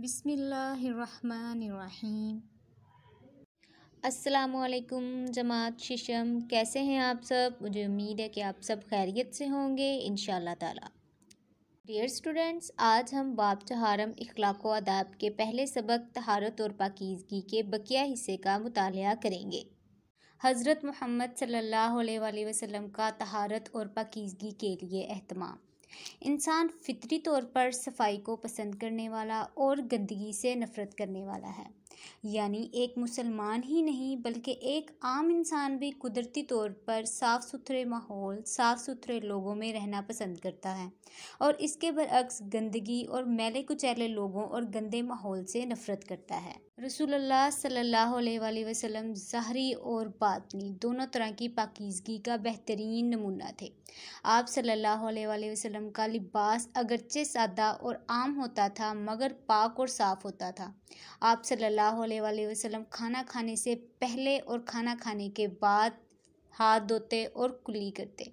बिसमीम् अलकुम जमात शीशम कैसे हैं आप सब मुझे उम्मीद है कि आप सब खैरियत से होंगे इन ताला डियर स्टूडेंट्स आज हम बाब तहारम अखलाक अदाब के पहले सबक तहारत और पाकिजगी के बकिया हिस्से का मताल करेंगे हज़रत मोहम्मद सल्लल्लाहु अलैहि वसल्लम का तहारत और पाकिजगी के लिए अहतमाम इंसान फितरी तौर पर सफाई को पसंद करने वाला और गंदगी से नफ़रत करने वाला है यानी एक मुसलमान ही नहीं बल्कि एक आम इंसान भी कुदरती तौर पर साफ़ सुथरे माहौल साफ़ सुथरे लोगों में रहना पसंद करता है और इसके बरक्स गंदगी और मैले कुचैले लोगों और गंदे माहौल से नफ़रत करता है रसूलुल्लाह सल्लल्लाहु अलैहि वसल्लम ज़ाहरी और बातनी दोनों तरह की पाकिजगी का बेहतरीन नमूना थे आप सल्लल्लाहु अलैहि वसल्लम का लिबास अगरचे सादा और आम होता था मगर पाक और साफ़ होता था आप सल्ला वसल्लम खाना खाने से पहले और खाना खाने के बाद हाथ धोते और कुली करते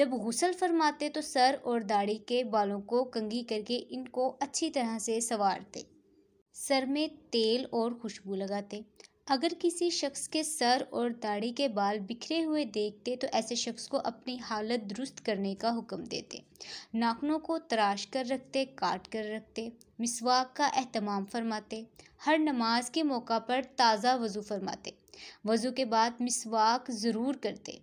जब गुसल फरमाते तो सर और दाढ़ी के बालों को कंगी करके इनको अच्छी तरह से संवारते सर में तेल और खुशबू लगाते अगर किसी शख्स के सर और दाढ़ी के बाल बिखरे हुए देखते तो ऐसे शख्स को अपनी हालत दुरुस्त करने का हुक्म देते नाखनों को तराश कर रखते काट कर रखते मिसवाक का अहतमाम फरमाते हर नमाज के मौका पर ताज़ा वज़ू फरमाते वज़ू के बाद मिसवाक ज़रूर करते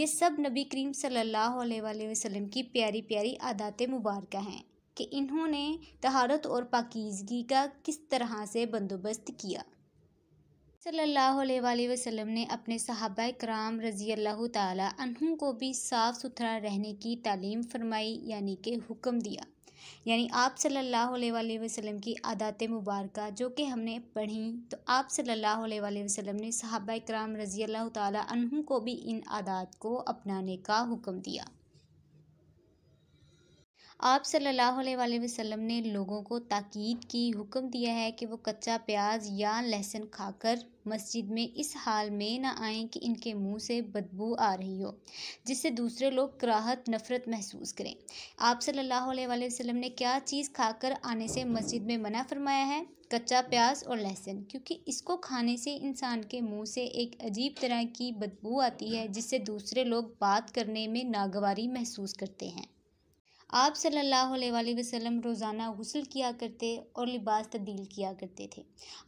ये सब नबी करीम सल्लल्लाहु अलैहि वसल्लम की प्यारी प्यारी आदात मुबारक हैं कि इन्होंने तहारत और पाकिजगी का किस तरह से बंदोबस्त किया सल्लल्लाहु अलैहि वसल्लम ने अपने सहाबा कराम रज़ी अल्लाह तहों को भी साफ़ सुथरा रहने की तालीम फरमाई यानी कि हुक्म दिया यानी आप सल्लल्लाहु अलैहि वसल्लम की आदात मुबारक जो कि हमने पढ़ी तो आप सल्लल्लाहु अलैहि वसल्लम ने सहाबा कराम रज़ी अल्लाह तहों को भी इन आदात को अपनाने का हुक्म दिया आप सल्लल्लाहु अलैहि वसल्लम ने लोगों को ताकीद की हुक्म दिया है कि वो कच्चा प्याज या लहसुन खाकर मस्जिद में इस हाल में ना आएं कि इनके मुंह से बदबू आ रही हो जिससे दूसरे लोग कराहत नफ़रत महसूस करें आप सल्लल्लाहु अलैहि वसल्लम ने क्या चीज़ खाकर आने से मस्जिद में मना फरमाया है कच्चा प्याज और लहसुन क्योंकि इसको खाने से इंसान के मुंह से एक अजीब तरह की बदबू आती है जिससे दूसरे लोग बात करने में नागवारी महसूस करते हैं आप सल्लल्लाहु अलैहि वसल्लम रोज़ाना गसल किया करते और लिबास तब्दील किया करते थे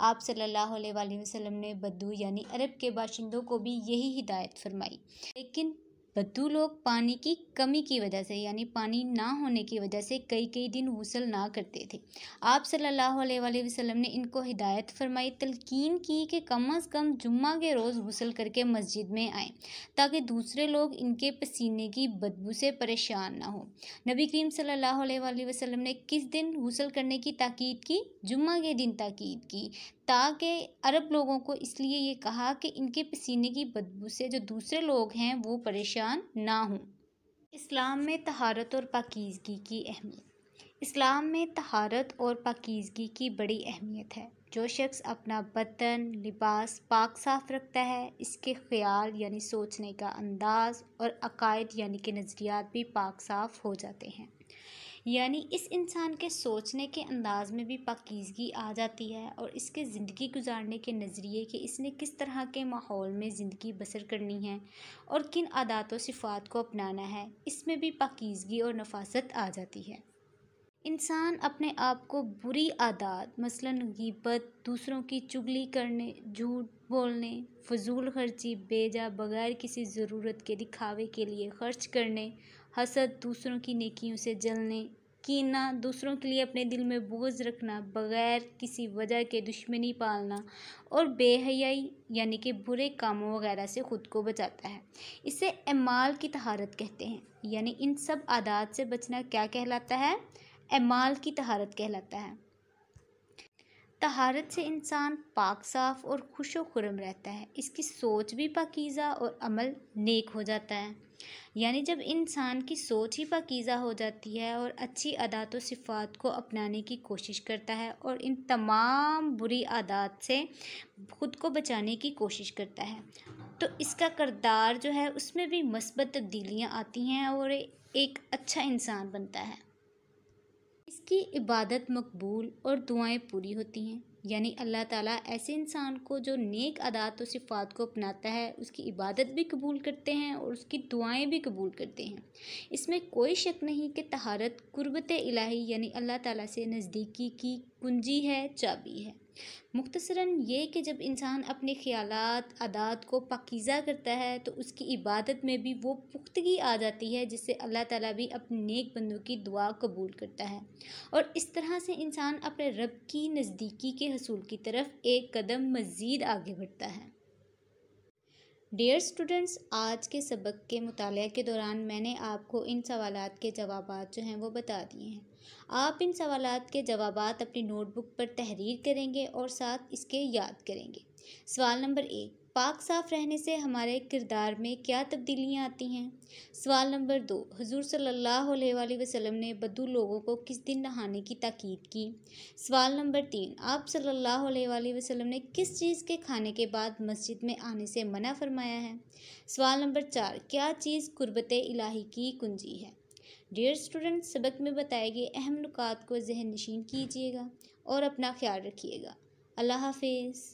आप सल्लल्लाहु अलैहि वसल्लम ने बद्दू यानी अरब के बाशिंदों को भी यही हिदायत फरमाई लेकिन बद्दू लोग पानी की कमी की वजह से यानी पानी ना होने की वजह से कई कई दिन गसल ना करते थे आप सल्लल्लाहु अलैहि वसल्लम ने इनको हिदायत फरमाई तलकीन की कि कम अज़ कम जुम्मा के रोज़ गसल करके मस्जिद में आएँ ताकि दूसरे लोग इनके पसीने की बदबू से परेशान ना हो नबी करीम सल्लल्लाहु अलैहि वसल्लम ने किस दिन गसल करने की ताकीद की जुम्मा के दिन ताकीद की ताकि अरब लोगों को इसलिए ये कहा कि इनके पसीने की बदबू से जो दूसरे लोग हैं वो परेशान परेशान ना हूँ इस्लाम में तहारत और पाकिजगी की अहमियत इस्लाम में तहारत और पाकिजगी की बड़ी अहमियत है जो शख्स अपना बदन लिबास पाक साफ रखता है इसके ख्याल यानी सोचने का अंदाज़ और अकायद यानी कि नज़रियात भी पाक साफ हो जाते हैं यानी इस इंसान के सोचने के अंदाज़ में भी पाकिजगी आ जाती है और इसके ज़िंदगी गुजारने के नज़रिए कि इसने किस तरह के माहौल में ज़िंदगी बसर करनी है और किन आदात व सिफात को अपनाना है इसमें भी पाकिजगी और नफासत आ जाती है इंसान अपने आप को बुरी आदात मसलन गीबत दूसरों की चुगली करने झूठ बोलने फजूल खर्ची बेजा बगैर किसी ज़रूरत के दिखावे के लिए खर्च करने हसद दूसरों की नेकियों से जलने कीना दूसरों के लिए अपने दिल में बोझ रखना बगैर किसी वजह के दुश्मनी पालना और बेहयाई यानी कि बुरे कामों वगैरह से खुद को बचाता है इसे एमाल की तहारत कहते हैं यानी इन सब आदात से बचना क्या कहलाता है एमाल की तहारत कहलाता है तहारत से इंसान पाक साफ और खुश खुरम रहता है इसकी सोच भी पाकीज़ा और अमल नेक हो जाता है यानी जब इंसान की सोच ही पकीज़ा हो जाती है और अच्छी आदात व सिफ़ात को अपनाने की कोशिश करता है और इन तमाम बुरी आदात से खुद को बचाने की कोशिश करता है तो इसका करदार जो है उसमें भी मस्बत तब्दीलियाँ आती हैं और एक अच्छा इंसान बनता है इसकी इबादत मकबूल और दुआएं पूरी होती हैं यानी अल्लाह ताला ऐसे इंसान को जो नेक अदात व सिफ़ात को अपनाता है उसकी इबादत भी कबूल करते हैं और उसकी दुआएं भी कबूल करते हैं इसमें कोई शक नहीं कि तहारत कुर्बत इलाही यानी अल्लाह ताला से नज़दीकी की कुंजी है चाबी है मुख्तसरा ये कि जब इंसान अपने ख्याल आदात को पकीज़ा करता है तो उसकी इबादत में भी वो पुख्तगी आ जाती है जिससे अल्लाह ताला भी अपने नेक बंदों की दुआ कबूल करता है और इस तरह से इंसान अपने रब की नज़दीकी के हसूल की तरफ एक कदम मज़ीद आगे बढ़ता है डियर स्टूडेंट्स आज के सबक के मुताल के दौरान मैंने आपको इन सवाल के जवाब जो हैं वो बता दिए हैं आप इन सवाल के जवाब अपनी नोटबुक पर तहरीर करेंगे और साथ इसके याद करेंगे सवाल नंबर एक पाक साफ रहने से हमारे किरदार में क्या तब्दीलियाँ आती हैं सवाल नंबर दो हजूर सल्लल्लाहु अलैहि वसल्लम ने बदू लोगों को किस दिन नहाने की ताकीद की सवाल नंबर तीन आप सल्लल्लाहु अलैहि वसल्लम ने किस चीज़ के खाने के बाद मस्जिद में आने से मना फरमाया है सवाल नंबर चार क्या चीज़ कुर्बत इलाही की कुंजी है डियर स्टूडेंट सबक में बताए गए अहम नुकात को जहन नशीन कीजिएगा और अपना ख्याल रखिएगा अल्लाह हाफिज़